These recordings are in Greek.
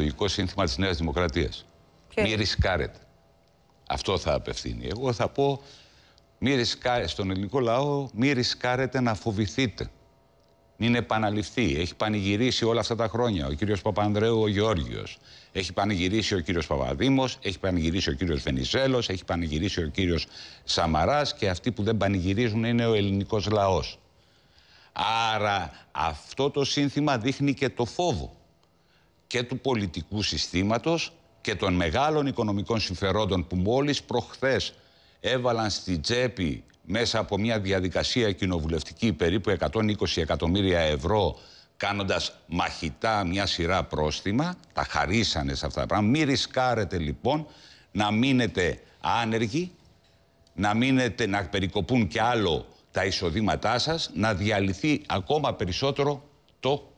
εκλογικό σύνθημα της Νέας Δημοκρατίας. μη ρισκάρετε. Αυτό θα απευθύνει. Εγώ θα πω μη στον ελληνικό λαό μη ρισκάρετε να φοβηθείτε. Μην επαναληφθεί. Έχει πανηγυρίσει όλα αυτά τα χρόνια ο κύριος Παπανδρέου ο Γεώργιος. Έχει πανηγυρίσει ο κύριος Παπαδήμος, έχει πανηγυρίσει ο κύριος Βενιζέλος, έχει πανηγυρίσει ο κύριος Σαμαράς και αυτοί που δεν πανηγυρίζουν είναι ο ελληνικός λαός. Άρα αυτό το σύνθημα δείχνει και το φόβο και του πολιτικού συστήματος και των μεγάλων οικονομικών συμφερόντων που μόλις προχθές έβαλαν στη τσέπη μέσα από μια διαδικασία κοινοβουλευτική περίπου 120 εκατομμύρια ευρώ κάνοντας μαχητά μια σειρά πρόστιμα, τα χαρίσανε σε αυτά τα πράγματα. Μην ρισκάρετε λοιπόν να μείνετε άνεργοι, να, μείνετε, να περικοπούν κι άλλο τα εισοδήματά σας, να διαλυθεί ακόμα περισσότερο το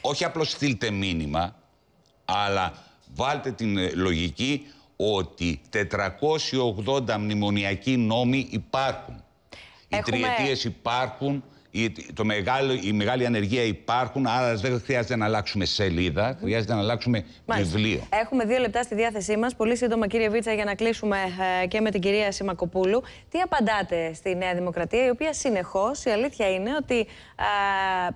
όχι απλώς στείλτε μήνυμα, αλλά βάλτε την ε, λογική ότι 480 μνημονιακοί νόμοι υπάρχουν. Οι τριετίες υπάρχουν, η, το μεγάλο, η μεγάλη ανεργία υπάρχουν, άρα δεν χρειάζεται να αλλάξουμε σελίδα, χρειάζεται να αλλάξουμε Μάλιστα. βιβλίο. Έχουμε δύο λεπτά στη διάθεσή μας. Πολύ σύντομα, κύριε Βίτσα, για να κλείσουμε ε, και με την κυρία Σιμακοπούλου. Τι απαντάτε στη Νέα Δημοκρατία, η οποία συνεχώς, η αλήθεια είναι ότι ε,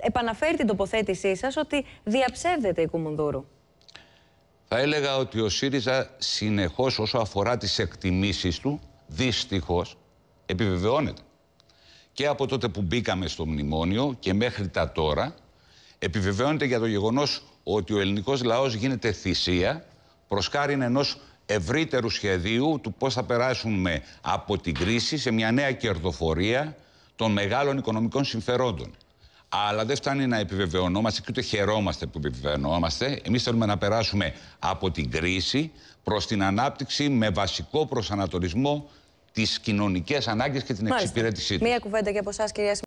επαναφέρει την τοποθέτησή σας ότι διαψεύδεται η Κουμουνδούρου. Θα έλεγα ότι ο ΣΥΡΙΖΑ συνεχώς όσο αφορά τις εκτιμήσεις του, δυστυχώς επιβεβαιώνεται. Και από τότε που μπήκαμε στο μνημόνιο και μέχρι τα τώρα επιβεβαιώνεται για το γεγονός ότι ο ελληνικός λαός γίνεται θυσία προς χάριν ενός ευρύτερου σχεδίου του πώς θα περάσουμε από την κρίση σε μια νέα κερδοφορία των μεγάλων οικονομικών συμφερόντων. Αλλά δεν φτάνει να επιβεβαιωνόμαστε και ούτε χαιρόμαστε που επιβεβαιωνόμαστε. Εμείς θέλουμε να περάσουμε από την κρίση προς την ανάπτυξη με βασικό προσανατολισμό τις κοινωνικές ανάγκες και την εξυπηρέτησή του. Μία κουβέντα και από εσάς, κυρία